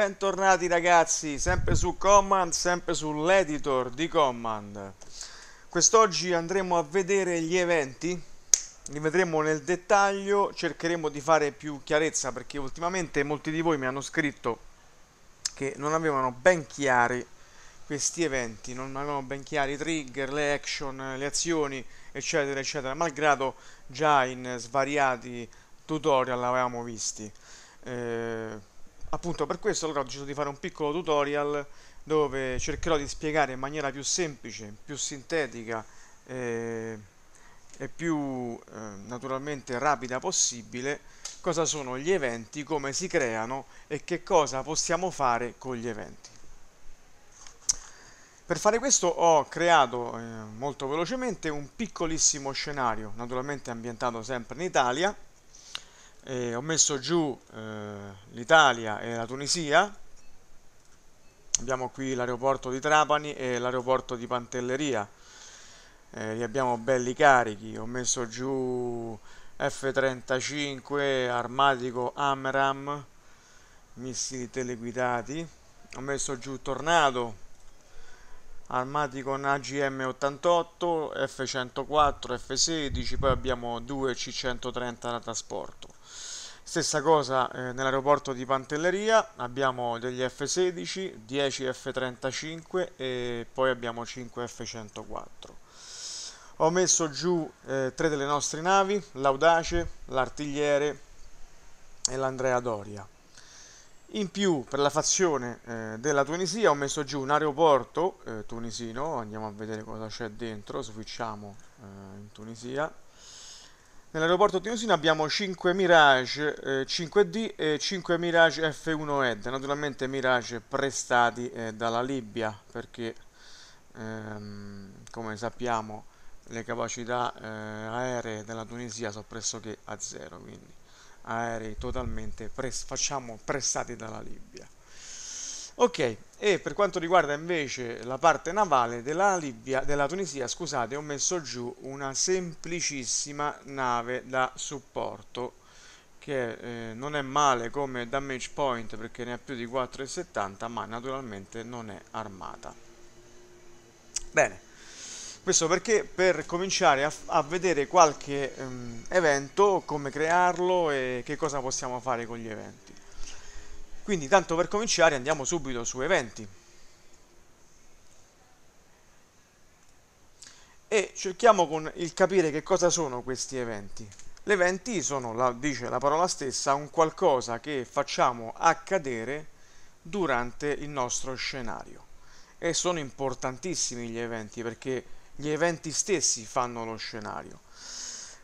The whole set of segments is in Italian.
bentornati ragazzi, sempre su Command, sempre sull'editor di Command. Quest'oggi andremo a vedere gli eventi, li vedremo nel dettaglio, cercheremo di fare più chiarezza perché ultimamente molti di voi mi hanno scritto che non avevano ben chiari questi eventi, non avevano ben chiari i trigger, le action, le azioni, eccetera, eccetera, malgrado già in svariati tutorial l'avevamo visti. Eh, appunto per questo allora ho deciso di fare un piccolo tutorial dove cercherò di spiegare in maniera più semplice, più sintetica eh, e più eh, naturalmente rapida possibile cosa sono gli eventi, come si creano e che cosa possiamo fare con gli eventi. Per fare questo ho creato eh, molto velocemente un piccolissimo scenario, naturalmente ambientato sempre in Italia, eh, ho messo giù eh, l'Italia e la Tunisia abbiamo qui l'aeroporto di Trapani e l'aeroporto di Pantelleria eh, li abbiamo belli carichi ho messo giù F-35 armatico Amram missili teleguidati ho messo giù Tornado armati con AGM88, F104, F16, poi abbiamo due C130 da trasporto. Stessa cosa eh, nell'aeroporto di Pantelleria, abbiamo degli F16, 10 F35 e poi abbiamo 5 F104. Ho messo giù eh, tre delle nostre navi, l'Audace, l'Artigliere e l'Andrea Doria. In più per la fazione eh, della Tunisia ho messo giù un aeroporto eh, tunisino, andiamo a vedere cosa c'è dentro, switchiamo eh, in Tunisia. Nell'aeroporto tunisino abbiamo 5 Mirage 5D eh, e 5 Mirage F1 ED, naturalmente Mirage prestati eh, dalla Libia perché ehm, come sappiamo le capacità eh, aeree della Tunisia sono pressoché a zero. Quindi aerei totalmente pres facciamo pressati dalla Libia. Ok, e per quanto riguarda invece la parte navale della, Libia, della Tunisia, scusate, ho messo giù una semplicissima nave da supporto che eh, non è male come damage point perché ne ha più di 4,70 ma naturalmente non è armata. Bene, questo perché per cominciare a, a vedere qualche um, evento, come crearlo e che cosa possiamo fare con gli eventi. Quindi tanto per cominciare andiamo subito su eventi. E cerchiamo con il capire che cosa sono questi eventi. Gli eventi sono, la, dice la parola stessa, un qualcosa che facciamo accadere durante il nostro scenario. E sono importantissimi gli eventi perché gli eventi stessi fanno lo scenario.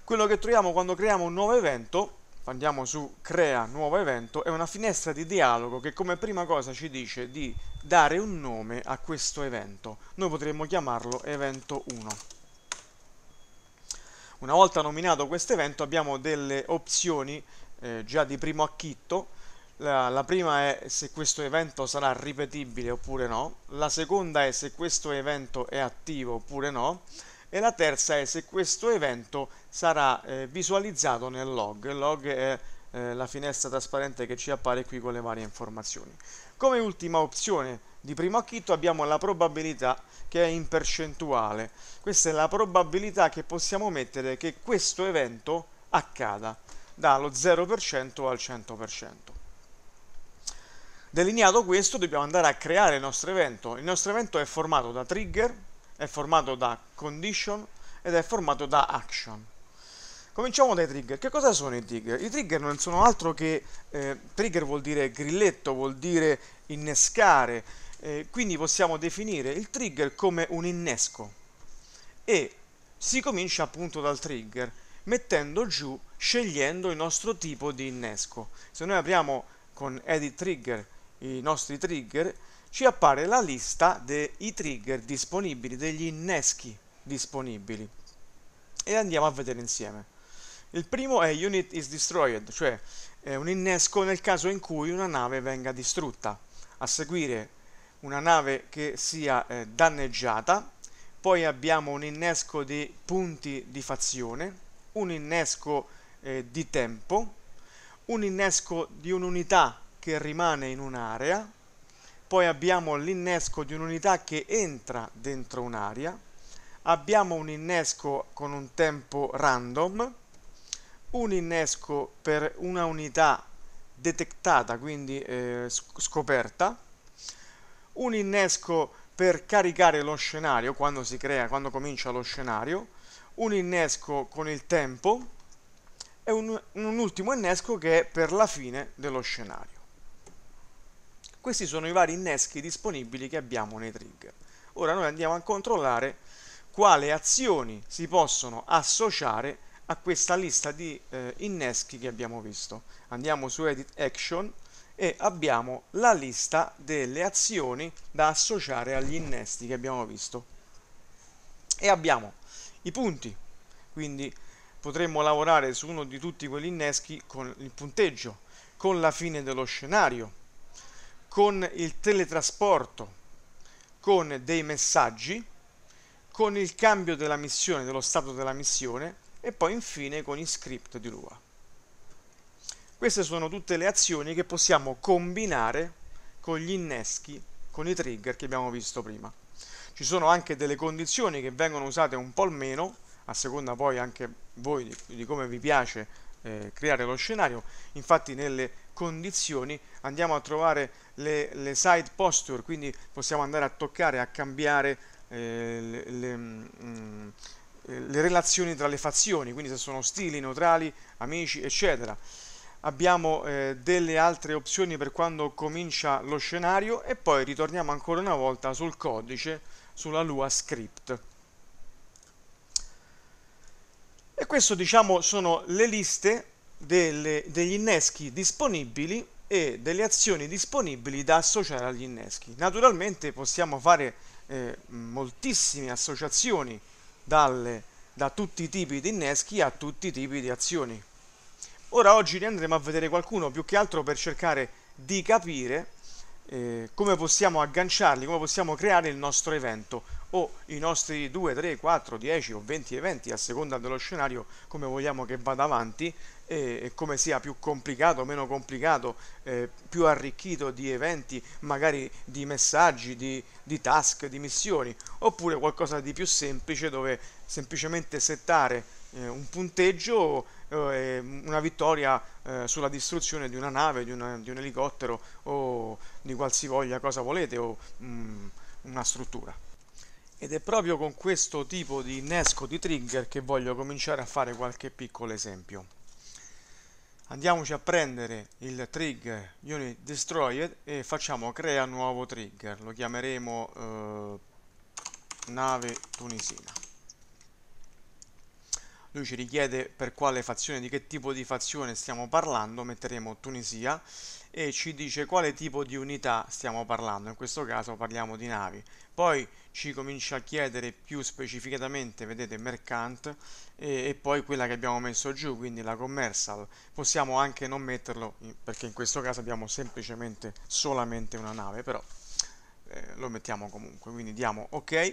Quello che troviamo quando creiamo un nuovo evento, andiamo su crea nuovo evento, è una finestra di dialogo che come prima cosa ci dice di dare un nome a questo evento. Noi potremmo chiamarlo evento 1. Una volta nominato questo evento abbiamo delle opzioni eh, già di primo acchitto la, la, prima è se questo evento sarà ripetibile oppure no, la seconda è se questo evento è attivo oppure no e la terza è se questo evento sarà eh, visualizzato nel log. Il log è eh, la finestra trasparente che ci appare qui con le varie informazioni. Come ultima opzione di primo acchito abbiamo la probabilità che è in percentuale. Questa è la probabilità che possiamo mettere che questo evento accada dallo 0% al 100%. Delineato questo dobbiamo andare a creare il nostro evento. Il nostro evento è formato da trigger, è formato da condition ed è formato da action. Cominciamo dai trigger. Che cosa sono i trigger? I trigger non sono altro che eh, trigger vuol dire grilletto, vuol dire innescare, eh, quindi possiamo definire il trigger come un innesco e si comincia appunto dal trigger mettendo giù, scegliendo il nostro tipo di innesco. Se noi apriamo con edit trigger i nostri trigger, ci appare la lista dei trigger disponibili, degli inneschi disponibili. E andiamo a vedere insieme. Il primo è Unit is Destroyed, cioè un innesco nel caso in cui una nave venga distrutta. A seguire una nave che sia eh, danneggiata, poi abbiamo un innesco di punti di fazione, un innesco eh, di tempo, un innesco di un'unità che rimane in un'area, poi abbiamo l'innesco di un'unità che entra dentro un'area, abbiamo un innesco con un tempo random, un innesco per una unità detectata, quindi eh, scoperta, un innesco per caricare lo scenario quando si crea, quando comincia lo scenario, un innesco con il tempo e un, un ultimo innesco che è per la fine dello scenario. Questi sono i vari inneschi disponibili che abbiamo nei trigger. Ora noi andiamo a controllare quale azioni si possono associare a questa lista di eh, inneschi che abbiamo visto. Andiamo su Edit Action e abbiamo la lista delle azioni da associare agli innesti che abbiamo visto. E abbiamo i punti, quindi potremmo lavorare su uno di tutti quegli inneschi con il punteggio, con la fine dello scenario, con il teletrasporto, con dei messaggi, con il cambio della missione, dello stato della missione e poi infine con i script di Lua. Queste sono tutte le azioni che possiamo combinare con gli inneschi, con i trigger che abbiamo visto prima. Ci sono anche delle condizioni che vengono usate un po' meno, a seconda poi anche voi di, di come vi piace eh, creare lo scenario. Infatti nelle condizioni andiamo a trovare le, le side posture, quindi possiamo andare a toccare, a cambiare eh, le, le, mh, mm, le relazioni tra le fazioni, quindi se sono stili, neutrali, amici, eccetera. Abbiamo eh, delle altre opzioni per quando comincia lo scenario e poi ritorniamo ancora una volta sul codice, sulla Lua script. E questo diciamo sono le liste delle, degli inneschi disponibili e delle azioni disponibili da associare agli inneschi. Naturalmente possiamo fare eh, moltissime associazioni dalle, da tutti i tipi di inneschi a tutti i tipi di azioni. Ora oggi ne andremo a vedere qualcuno più che altro per cercare di capire eh, come possiamo agganciarli, come possiamo creare il nostro evento o i nostri 2, 3, 4, 10 o 20 eventi a seconda dello scenario come vogliamo che vada avanti e come sia più complicato, meno complicato, eh, più arricchito di eventi, magari di messaggi, di, di, task, di missioni, oppure qualcosa di più semplice dove semplicemente settare eh, un punteggio, eh, una vittoria eh, sulla distruzione di una nave, di, una, di, un elicottero o di qualsivoglia cosa volete o mh, mm, una struttura ed è proprio con questo tipo di innesco di trigger che voglio cominciare a fare qualche piccolo esempio andiamoci a prendere il trigger unit destroyed e facciamo crea nuovo trigger lo chiameremo eh, nave tunisina lui ci richiede per quale fazione di che tipo di fazione stiamo parlando metteremo Tunisia e ci dice quale tipo di unità stiamo parlando in questo caso parliamo di navi poi ci comincia a chiedere più specificatamente, vedete, mercant e, e, poi quella che abbiamo messo giù, quindi la commercial. Possiamo anche non metterlo perché in questo caso abbiamo semplicemente solamente una nave, però eh, lo mettiamo comunque, quindi diamo ok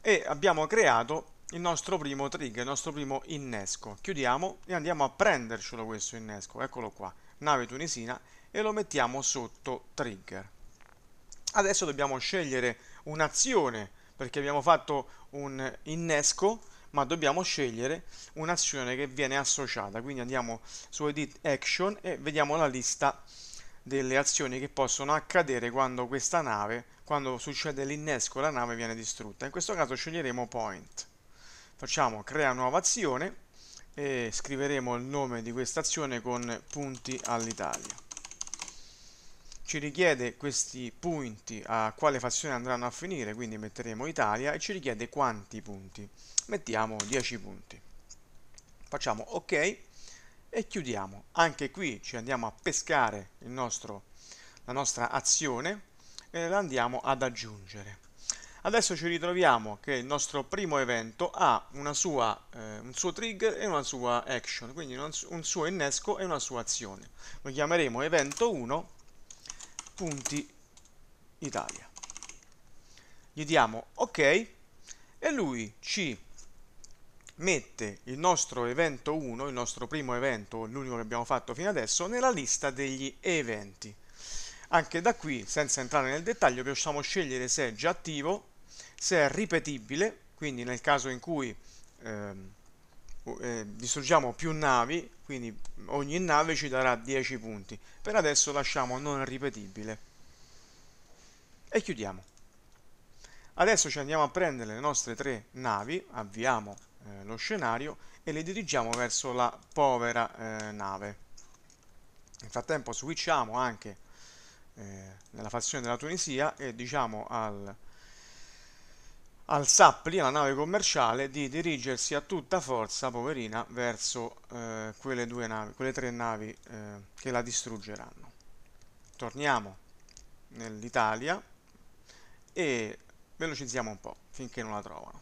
e abbiamo creato il nostro primo trigger, il nostro primo innesco. Chiudiamo e andiamo a prendercelo questo innesco, eccolo qua, nave tunisina e lo mettiamo sotto trigger. Adesso dobbiamo scegliere un'azione, perché abbiamo fatto un innesco, ma dobbiamo scegliere un'azione che viene associata. Quindi andiamo su Edit Action e vediamo la lista delle azioni che possono accadere quando questa nave, quando succede l'innesco, la nave viene distrutta. In questo caso sceglieremo Point. Facciamo Crea nuova azione e scriveremo il nome di questa azione con punti all'Italia ci richiede questi punti a quale fazione andranno a finire, quindi metteremo Italia e ci richiede quanti punti. Mettiamo 10 punti. Facciamo ok e chiudiamo. Anche qui ci andiamo a pescare nostro, la nostra azione e la andiamo ad aggiungere. Adesso ci ritroviamo che il nostro primo evento ha sua, eh, un suo trigger e una sua action, quindi un suo innesco e una sua azione. Lo chiameremo evento 1 punti Italia. Gli diamo ok e lui ci mette il nostro evento 1, il nostro primo evento, l'unico che abbiamo fatto fino adesso, nella lista degli eventi. Anche da qui, senza entrare nel dettaglio, possiamo scegliere se è già attivo, se è ripetibile, quindi nel caso in cui ehm, eh, distruggiamo più navi, quindi ogni nave ci darà 10 punti. Per adesso lasciamo non ripetibile. E chiudiamo. Adesso ci andiamo a prendere le nostre tre navi, avviamo eh, lo scenario e le dirigiamo verso la povera eh, nave. Nel frattempo switchiamo anche eh, nella fazione della Tunisia e diciamo al al Sappli, alla nave commerciale, di dirigersi a tutta forza, poverina, verso eh, quelle, due navi, quelle tre navi eh, che la distruggeranno. Torniamo nell'Italia e velocizziamo un po' finché non la trovano.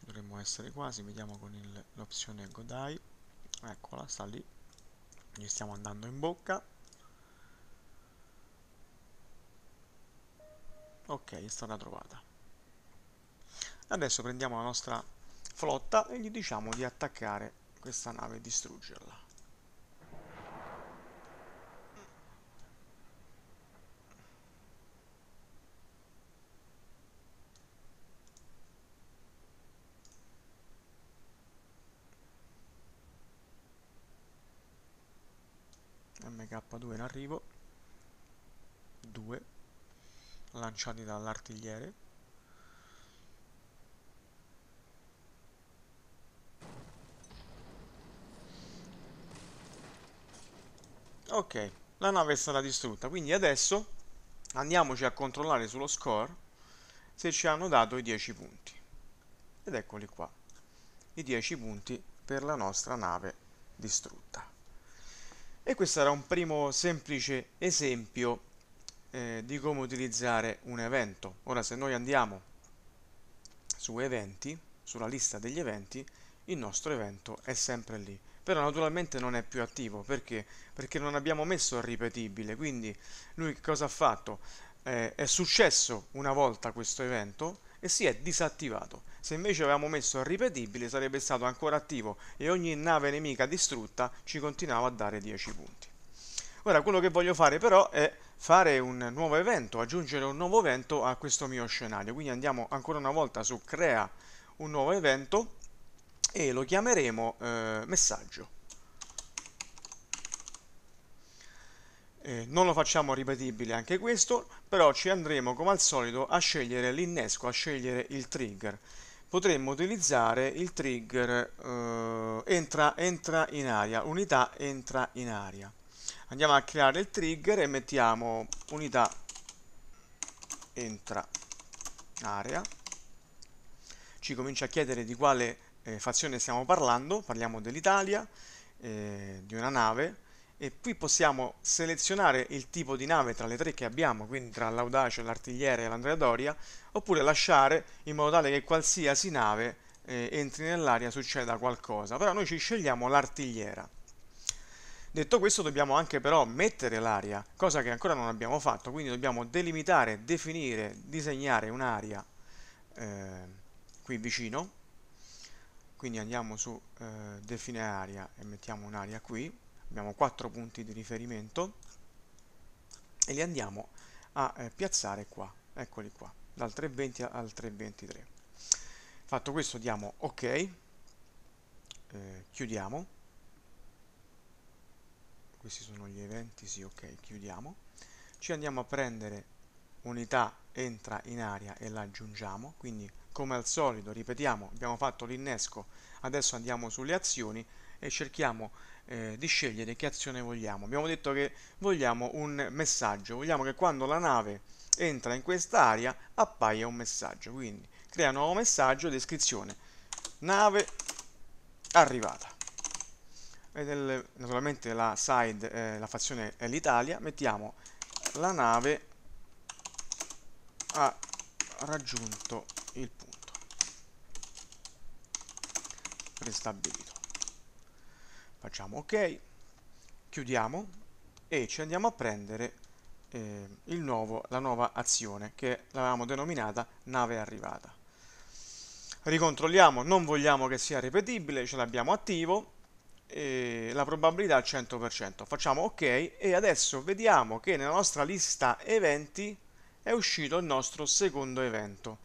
Dovremmo essere quasi, vediamo con l'opzione Godai eccola sta lì gli stiamo andando in bocca ok è stata trovata adesso prendiamo la nostra flotta e gli diciamo di attaccare questa nave e distruggerla K2 in arrivo, due lanciati dall'artigliere. Ok, la nave è stata distrutta, quindi adesso andiamoci a controllare sullo score se ci hanno dato i 10 punti. Ed eccoli qua, i 10 punti per la nostra nave distrutta. E questo era un primo semplice esempio eh, di come utilizzare un evento. Ora se noi andiamo su eventi, sulla lista degli eventi, il nostro evento è sempre lì. Però naturalmente non è più attivo, perché? Perché non abbiamo messo il ripetibile, quindi lui cosa ha fatto? Eh, è successo una volta questo evento, e si è disattivato. Se invece avevamo messo ripetibile sarebbe stato ancora attivo e ogni nave nemica distrutta ci continuava a dare 10 punti. Ora quello che voglio fare però è fare un nuovo evento, aggiungere un nuovo evento a questo mio scenario. Quindi andiamo ancora una volta su crea un nuovo evento e lo chiameremo eh, messaggio. Eh, non lo facciamo ripetibile anche questo, però ci andremo come al solito a scegliere l'innesco, a scegliere il trigger. Potremmo utilizzare il trigger eh, entra, entra in aria, unità entra in aria. Andiamo a creare il trigger e mettiamo unità entra area. Ci comincia a chiedere di quale eh, fazione stiamo parlando, parliamo dell'Italia, eh, di una nave, e qui possiamo selezionare il tipo di nave tra le tre che abbiamo, quindi tra l'Audacio, l'artigliere e l'Andrea Doria, oppure lasciare in modo tale che qualsiasi nave eh, entri nell'area succeda qualcosa, però noi ci scegliamo l'artigliera. Detto questo dobbiamo anche però mettere l'aria, cosa che ancora non abbiamo fatto, quindi dobbiamo delimitare, definire, disegnare un'area eh, qui vicino, quindi andiamo su eh, definire aria e mettiamo un'area qui, abbiamo 4 punti di riferimento e li andiamo a eh, piazzare qua, eccoli qua, dal 320 al 323. Fatto questo diamo ok, eh, chiudiamo, questi sono gli eventi, sì ok, chiudiamo, ci andiamo a prendere unità entra in aria e la aggiungiamo, quindi come al solito ripetiamo, abbiamo fatto l'innesco, adesso andiamo sulle azioni e cerchiamo eh, di scegliere che azione vogliamo. Abbiamo detto che vogliamo un messaggio, vogliamo che quando la nave entra in quest'area appaia un messaggio, quindi crea un nuovo messaggio, descrizione, nave arrivata. E del, naturalmente la side, eh, la fazione è l'Italia, mettiamo la nave ha raggiunto il punto prestabilito facciamo ok chiudiamo e ci andiamo a prendere eh, nuovo, la nuova azione che l'avevamo denominata nave arrivata ricontrolliamo non vogliamo che sia ripetibile ce l'abbiamo attivo la probabilità al 100%. Facciamo ok e adesso vediamo che nella nostra lista eventi è uscito il nostro secondo evento.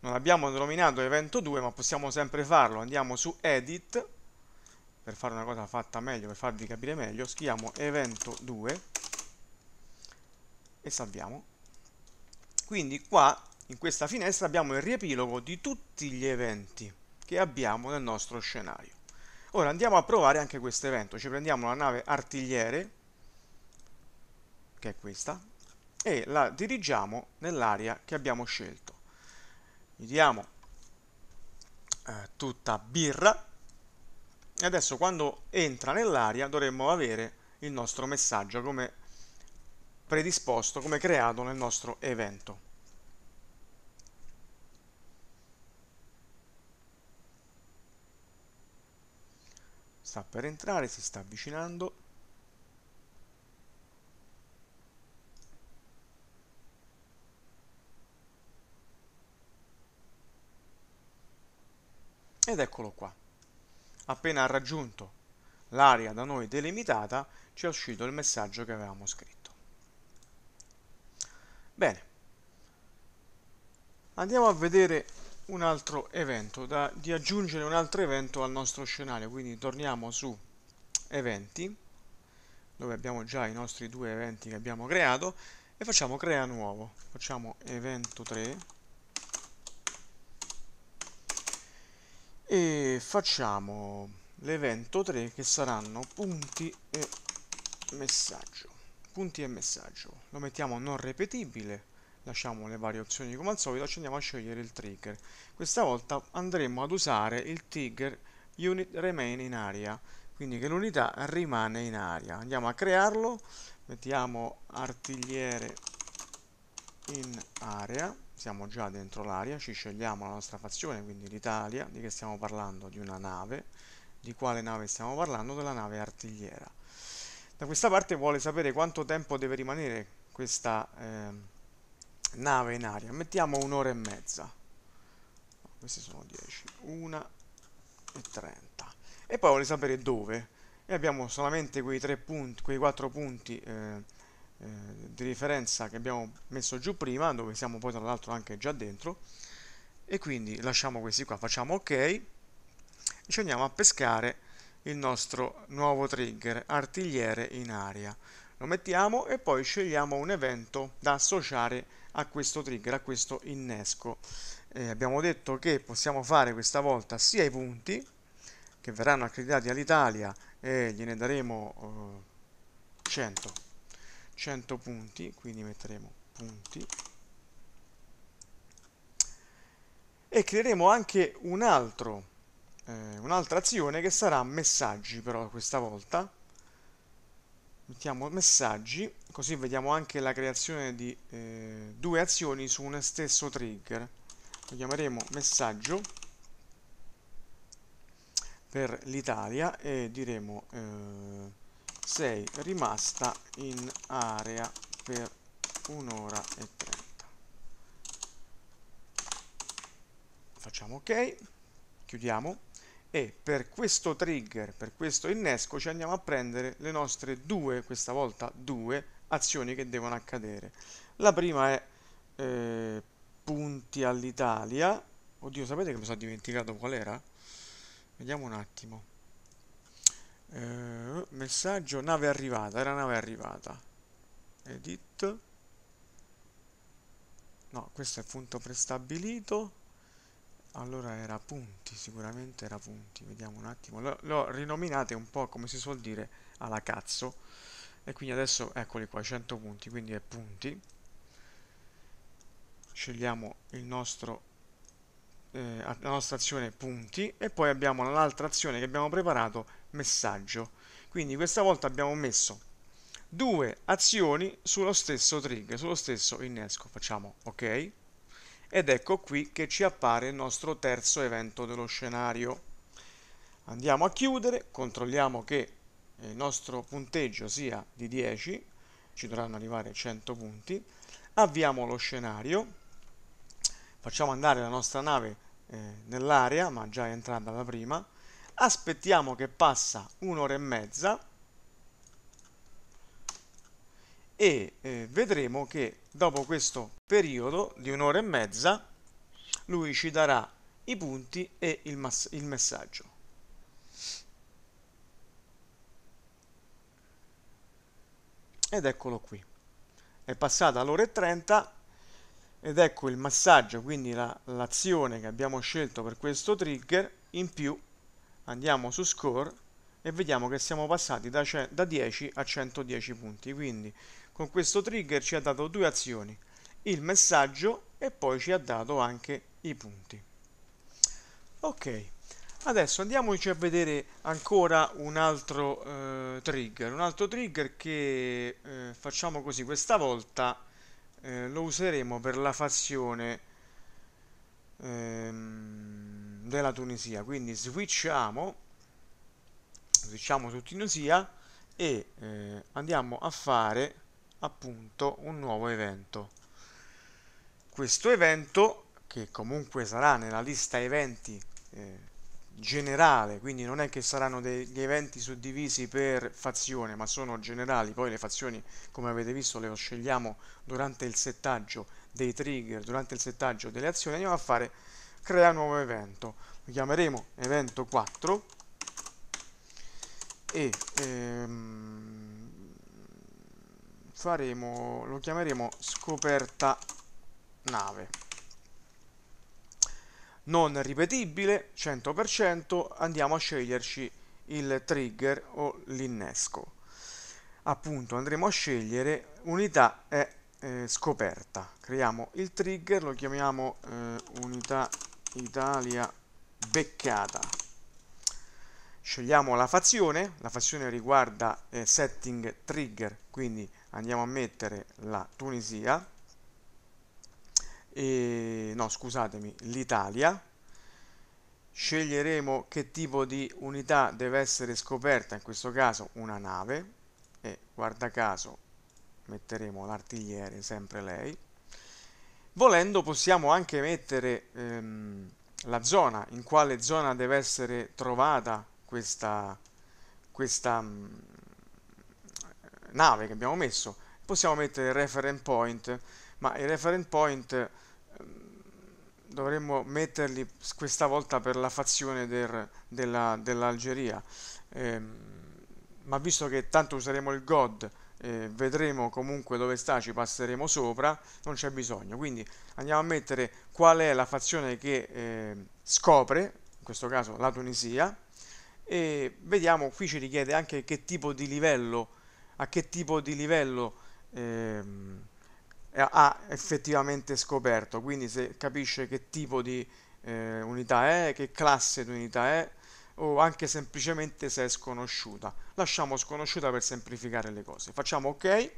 Non abbiamo denominato evento 2 ma possiamo sempre farlo. Andiamo su edit per fare una cosa fatta meglio, per farvi capire meglio, scriviamo evento 2 e salviamo. Quindi qua, in questa finestra, abbiamo il riepilogo di tutti gli eventi che abbiamo nel nostro scenario. Ora andiamo a provare anche questo evento. Ci prendiamo la nave artigliere, che è questa, e la dirigiamo nell'area che abbiamo scelto. Vediamo eh, tutta birra e adesso quando entra nell'aria dovremmo avere il nostro messaggio come predisposto, come creato nel nostro evento. Sta per entrare, si sta avvicinando. Ed eccolo qua appena ha raggiunto l'area da noi delimitata ci è uscito il messaggio che avevamo scritto. Bene, andiamo a vedere un altro evento, da, di aggiungere un altro evento al nostro scenario, quindi torniamo su eventi, dove abbiamo già i nostri due eventi che abbiamo creato, e facciamo crea nuovo, facciamo evento 3, e facciamo l'evento 3 che saranno punti e messaggio punti e messaggio lo mettiamo non ripetibile lasciamo le varie opzioni come al solito ci andiamo a scegliere il trigger questa volta andremo ad usare il trigger unit remain in area quindi che l'unità rimane in aria andiamo a crearlo mettiamo artigliere in area siamo già dentro l'aria, ci scegliamo la nostra fazione, quindi l'Italia, di che stiamo parlando? Di una nave, di quale nave stiamo parlando? Della nave artigliera. Da questa parte vuole sapere quanto tempo deve rimanere questa eh, nave in aria, mettiamo un'ora e mezza, queste sono 10, 1 e 30, e poi vuole sapere dove, e abbiamo solamente quei, tre punti, quei 4 punti eh, eh, di referenza che abbiamo messo giù prima dove siamo poi tra l'altro anche già dentro e quindi lasciamo questi qua facciamo ok e ci andiamo a pescare il nostro nuovo trigger artigliere in aria lo mettiamo e poi scegliamo un evento da associare a questo trigger a questo innesco eh, abbiamo detto che possiamo fare questa volta sia i punti che verranno accreditati all'Italia e gliene daremo eh, 100 100 punti quindi metteremo punti e creeremo anche un eh, un'altra azione che sarà messaggi però questa volta mettiamo messaggi così vediamo anche la creazione di eh, due azioni su un stesso trigger lo chiameremo messaggio per l'Italia e diremo eh, sei rimasta in area per un'ora e trenta. facciamo ok chiudiamo e per questo trigger per questo innesco ci andiamo a prendere le nostre due questa volta due azioni che devono accadere la prima è eh, punti all'Italia oddio sapete che mi sono dimenticato qual era? vediamo un attimo eh, messaggio nave arrivata, era nave arrivata. Edit. No, questo è punto prestabilito. Allora era punti, sicuramente era punti. Vediamo un attimo. L'ho rinominate un po' come si suol dire alla cazzo. E quindi adesso eccoli qua, 100 punti, quindi è punti. Scegliamo il nostro eh, la nostra azione punti e poi abbiamo l'altra azione che abbiamo preparato messaggio quindi questa volta abbiamo messo due azioni sullo stesso trigger sullo stesso innesco facciamo ok ed ecco qui che ci appare il nostro terzo evento dello scenario andiamo a chiudere controlliamo che il nostro punteggio sia di 10 ci dovranno arrivare 100 punti avviamo lo scenario facciamo andare la nostra nave eh, nell'area ma già è entrata la prima aspettiamo che passa un'ora e mezza e eh, vedremo che dopo questo periodo di un'ora e mezza lui ci darà i punti e il, il messaggio. Ed eccolo qui. È passata l'ora e 30 ed ecco il massaggio, quindi l'azione la, che abbiamo scelto per questo trigger in più andiamo su score e vediamo che siamo passati da, da 10 a 110 punti quindi con questo trigger ci ha dato due azioni il messaggio e poi ci ha dato anche i punti ok adesso andiamoci a vedere ancora un altro eh, trigger un altro trigger che eh, facciamo così questa volta eh, lo useremo per la fazione ehm, della Tunisia quindi switchiamo switchiamo su Tunisia e eh, andiamo a fare appunto un nuovo evento questo evento che comunque sarà nella lista eventi eh, generale quindi non è che saranno degli eventi suddivisi per fazione ma sono generali poi le fazioni come avete visto le scegliamo durante il settaggio dei trigger durante il settaggio delle azioni andiamo a fare crea nuovo evento. Lo chiameremo evento 4 e ehm, faremo, lo chiameremo scoperta nave. Non ripetibile, 100%, andiamo a sceglierci il trigger o l'innesco. Appunto andremo a scegliere unità e eh, scoperta. Creiamo il trigger, lo chiamiamo eh, unità Italia beccata. Scegliamo la fazione, la fazione riguarda eh, setting trigger, quindi andiamo a mettere la Tunisia, e, no scusatemi, l'Italia, sceglieremo che tipo di unità deve essere scoperta, in questo caso una nave, e guarda caso metteremo l'artigliere, sempre lei, Volendo possiamo anche mettere ehm, la zona, in quale zona deve essere trovata questa, questa mh, mm, nave che abbiamo messo. Possiamo mettere il referent point, ma i referent point ehm, dovremmo metterli questa volta per la fazione del, dell'Algeria. Dell ehm, ma visto che tanto useremo il God, eh, vedremo comunque dove sta, ci passeremo sopra, non c'è bisogno. Quindi andiamo a mettere qual è la fazione che eh, scopre, in questo caso la Tunisia, e vediamo, qui ci richiede anche che tipo di livello, a che tipo di livello eh, ha effettivamente scoperto, quindi se capisce che tipo di eh, unità è, che classe di unità è, o anche semplicemente se è sconosciuta. Lasciamo sconosciuta per semplificare le cose. Facciamo ok. E,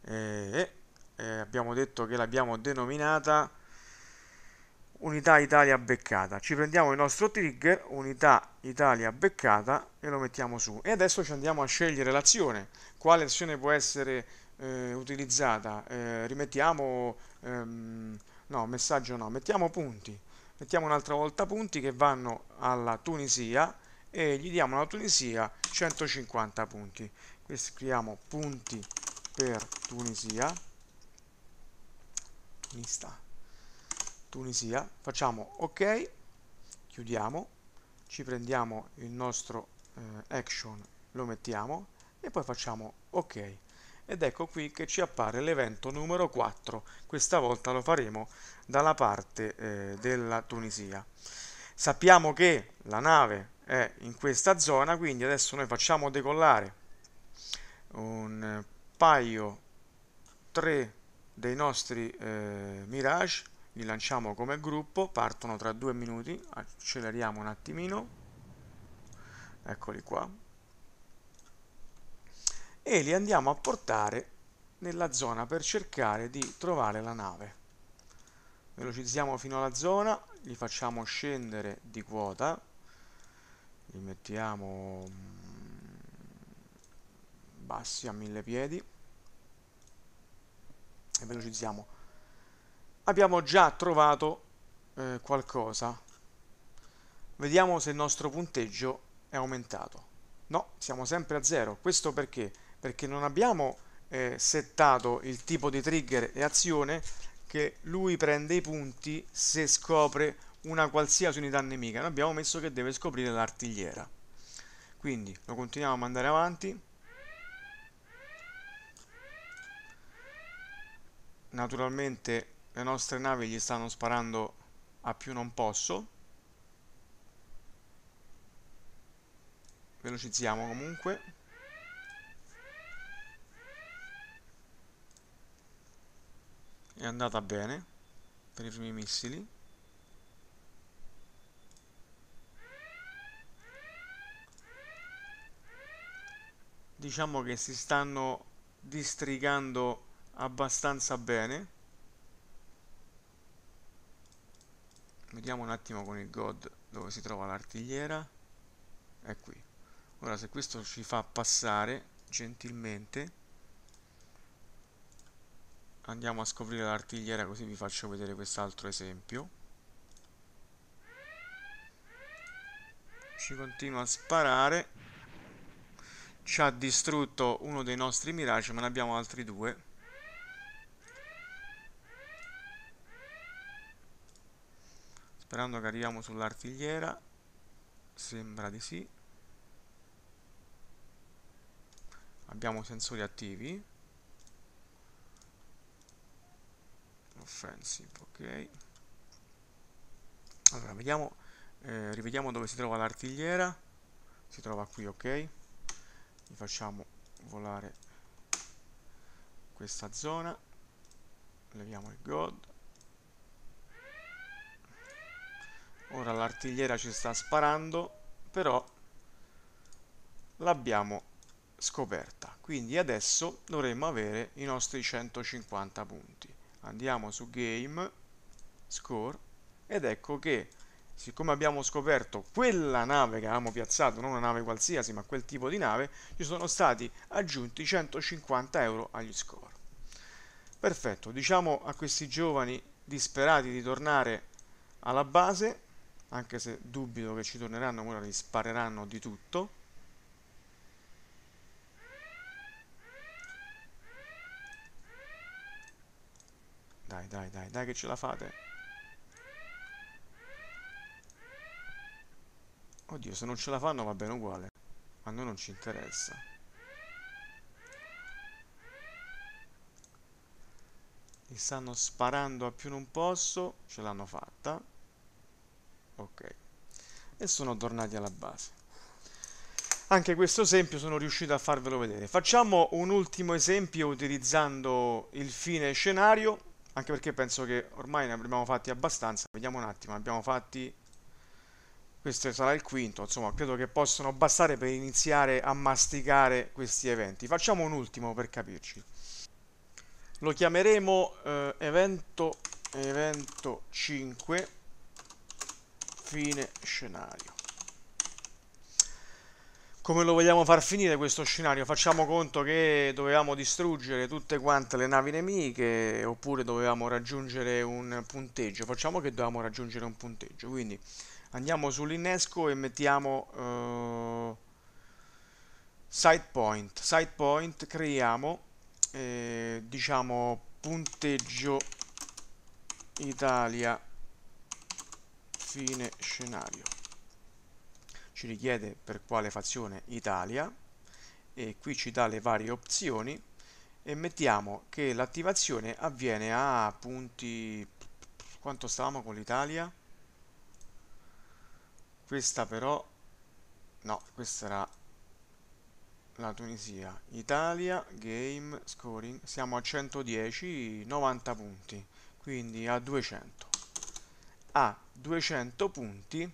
eh, e eh, abbiamo detto che l'abbiamo denominata unità Italia beccata. Ci prendiamo il nostro trigger, unità Italia beccata, e lo mettiamo su. E adesso ci andiamo a scegliere l'azione. Quale azione può essere eh, utilizzata? Eh, rimettiamo... Ehm, no, messaggio no, mettiamo punti mettiamo un'altra volta punti che vanno alla Tunisia e gli diamo alla Tunisia 150 punti qui scriviamo punti per Tunisia Tunista Tunisia facciamo ok chiudiamo ci prendiamo il nostro eh, action lo mettiamo e poi facciamo ok ed ecco qui che ci appare l'evento numero 4 questa volta lo faremo dalla parte eh, della Tunisia sappiamo che la nave è in questa zona quindi adesso noi facciamo decollare un paio tre dei nostri eh, Mirage li lanciamo come gruppo partono tra due minuti acceleriamo un attimino eccoli qua e li andiamo a portare nella zona per cercare di trovare la nave. Velocizziamo fino alla zona, li facciamo scendere di quota, li mettiamo mm, bassi a mille piedi e velocizziamo. Abbiamo già trovato eh, qualcosa. Vediamo se il nostro punteggio è aumentato. No, siamo sempre a zero Questo perché? perché non abbiamo eh, settato il tipo di trigger e azione che lui prende i punti se scopre una qualsiasi unità nemica, noi abbiamo messo che deve scoprire l'artigliera. Quindi lo continuiamo a mandare avanti. Naturalmente le nostre navi gli stanno sparando a più non posso. Velocizziamo comunque. è andata bene per i primi missili diciamo che si stanno districando abbastanza bene vediamo un attimo con il god dove si trova l'artigliera è qui ora se questo ci fa passare gentilmente andiamo a scoprire l'artigliera così vi faccio vedere quest'altro esempio ci continua a sparare ci ha distrutto uno dei nostri miraggi ma ne abbiamo altri due sperando che arriviamo sull'artigliera sembra di sì abbiamo sensori attivi offensive ok allora vediamo eh, rivediamo dove si trova l'artigliera si trova qui ok gli facciamo volare questa zona leviamo il god ora l'artigliera ci sta sparando però l'abbiamo scoperta quindi adesso dovremmo avere i nostri 150 punti andiamo su game score ed ecco che siccome abbiamo scoperto quella nave che avevamo piazzato non una nave qualsiasi ma quel tipo di nave ci sono stati aggiunti 150 euro agli score perfetto diciamo a questi giovani disperati di tornare alla base anche se dubito che ci torneranno ora gli spareranno di tutto dai, dai, dai che ce la fate. Oddio, se non ce la fanno va bene uguale. A noi non ci interessa. Mi stanno sparando a più non posso. Ce l'hanno fatta. Ok. E sono tornati alla base. Anche questo esempio sono riuscito a farvelo vedere. Facciamo un ultimo esempio utilizzando il fine scenario anche perché penso che ormai ne abbiamo fatti abbastanza, vediamo un attimo, abbiamo fatti, questo sarà il quinto, insomma credo che possano bastare per iniziare a masticare questi eventi. Facciamo un ultimo per capirci, lo chiameremo eh, evento, evento 5, fine scenario come lo vogliamo far finire questo scenario? Facciamo conto che dovevamo distruggere tutte quante le navi nemiche oppure dovevamo raggiungere un punteggio. Facciamo che dovevamo raggiungere un punteggio. Quindi andiamo sull'innesco e mettiamo uh, side point. Side point creiamo, eh, diciamo, punteggio Italia fine scenario ci richiede per quale fazione Italia e qui ci dà le varie opzioni e mettiamo che l'attivazione avviene a punti quanto stavamo con l'Italia questa però no questa era la Tunisia Italia game scoring siamo a 110 90 punti quindi a 200 a 200 punti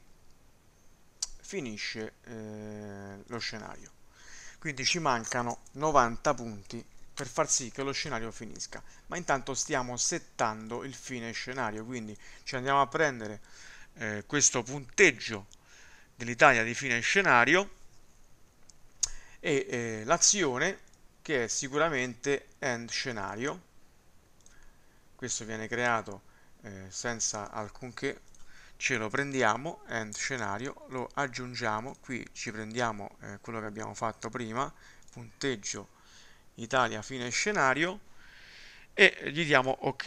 finisce eh, lo scenario quindi ci mancano 90 punti per far sì che lo scenario finisca ma intanto stiamo settando il fine scenario quindi ci andiamo a prendere eh, questo punteggio dell'Italia di fine scenario e eh, l'azione che è sicuramente end scenario questo viene creato eh, senza alcunché ce lo prendiamo end scenario lo aggiungiamo qui ci prendiamo eh, quello che abbiamo fatto prima punteggio Italia fine scenario e gli diamo ok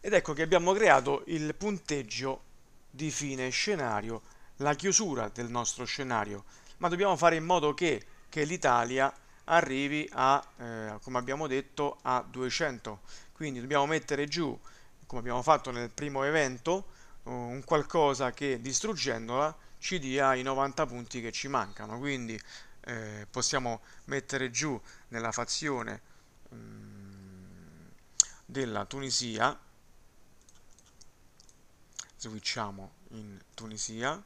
ed ecco che abbiamo creato il punteggio di fine scenario la chiusura del nostro scenario ma dobbiamo fare in modo che, che l'Italia arrivi a eh, come abbiamo detto a 200 quindi dobbiamo mettere giù come abbiamo fatto nel primo evento eh, un qualcosa che distruggendola ci dia i 90 punti che ci mancano quindi eh, possiamo mettere giù nella fazione mh, mm, della Tunisia switchiamo in Tunisia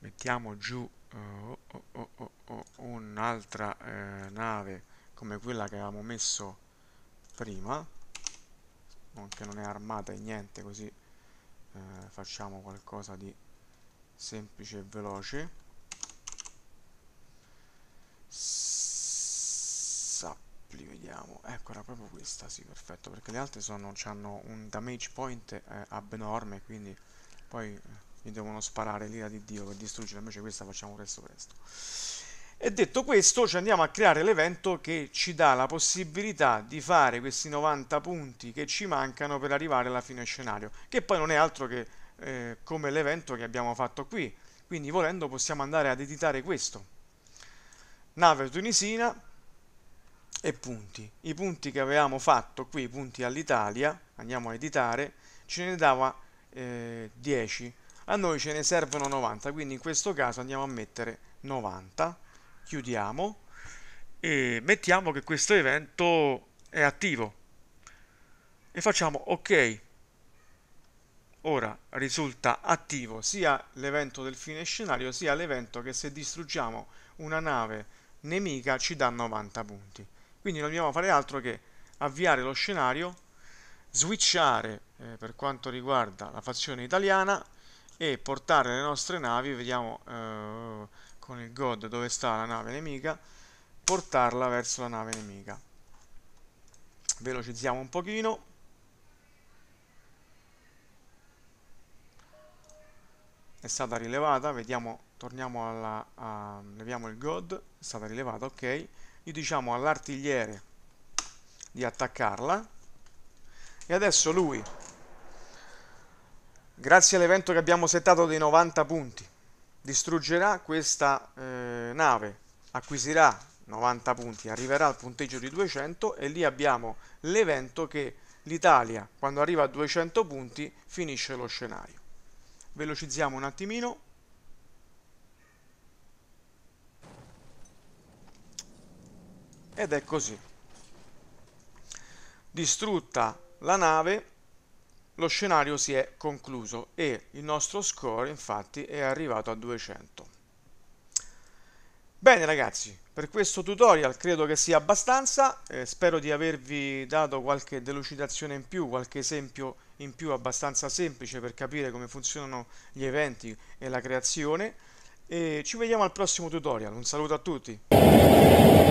mettiamo giù uh, oh, oh, oh, un'altra eh, nave come quella che avevamo messo prima che non è armata e niente così eh, facciamo qualcosa di semplice e veloce Sappli vediamo ecco era proprio questa sì perfetto perché le altre sono, hanno un damage point eh, abnorme quindi poi eh, mi devono sparare l'ira di Dio per distruggere invece questa facciamo presto presto e detto questo, ci andiamo a creare l'evento che ci dà la possibilità di fare questi 90 punti che ci mancano per arrivare alla fine scenario, che poi non è altro che eh, come l'evento che abbiamo fatto qui. Quindi volendo possiamo andare ad editare questo. Nave tunisina e punti. I punti che avevamo fatto qui, i punti all'Italia, andiamo a editare, ce ne dava eh, 10. A noi ce ne servono 90, quindi in questo caso andiamo a mettere 90 chiudiamo e mettiamo che questo evento è attivo e facciamo ok ora risulta attivo sia l'evento del fine scenario sia l'evento che se distruggiamo una nave nemica ci dà 90 punti quindi non dobbiamo fare altro che avviare lo scenario switchare eh, per quanto riguarda la fazione italiana e portare le nostre navi vediamo eh, con il god dove sta la nave nemica, portarla verso la nave nemica. Velocizziamo un pochino. È stata rilevata, vediamo, torniamo alla... A, leviamo il god, è stata rilevata, ok. Gli diciamo all'artigliere di attaccarla. E adesso lui, grazie all'evento che abbiamo settato dei 90 punti, distruggerà questa eh, nave, acquisirà 90 punti, arriverà al punteggio di 200 e lì abbiamo l'evento che l'Italia quando arriva a 200 punti finisce lo scenario. Velocizziamo un attimino. Ed è così. Distrutta la nave lo scenario si è concluso e il nostro score infatti è arrivato a 200. Bene ragazzi, per questo tutorial credo che sia abbastanza, eh, spero di avervi dato qualche delucidazione in più, qualche esempio in più abbastanza semplice per capire come funzionano gli eventi e la creazione e ci vediamo al prossimo tutorial, un saluto a tutti!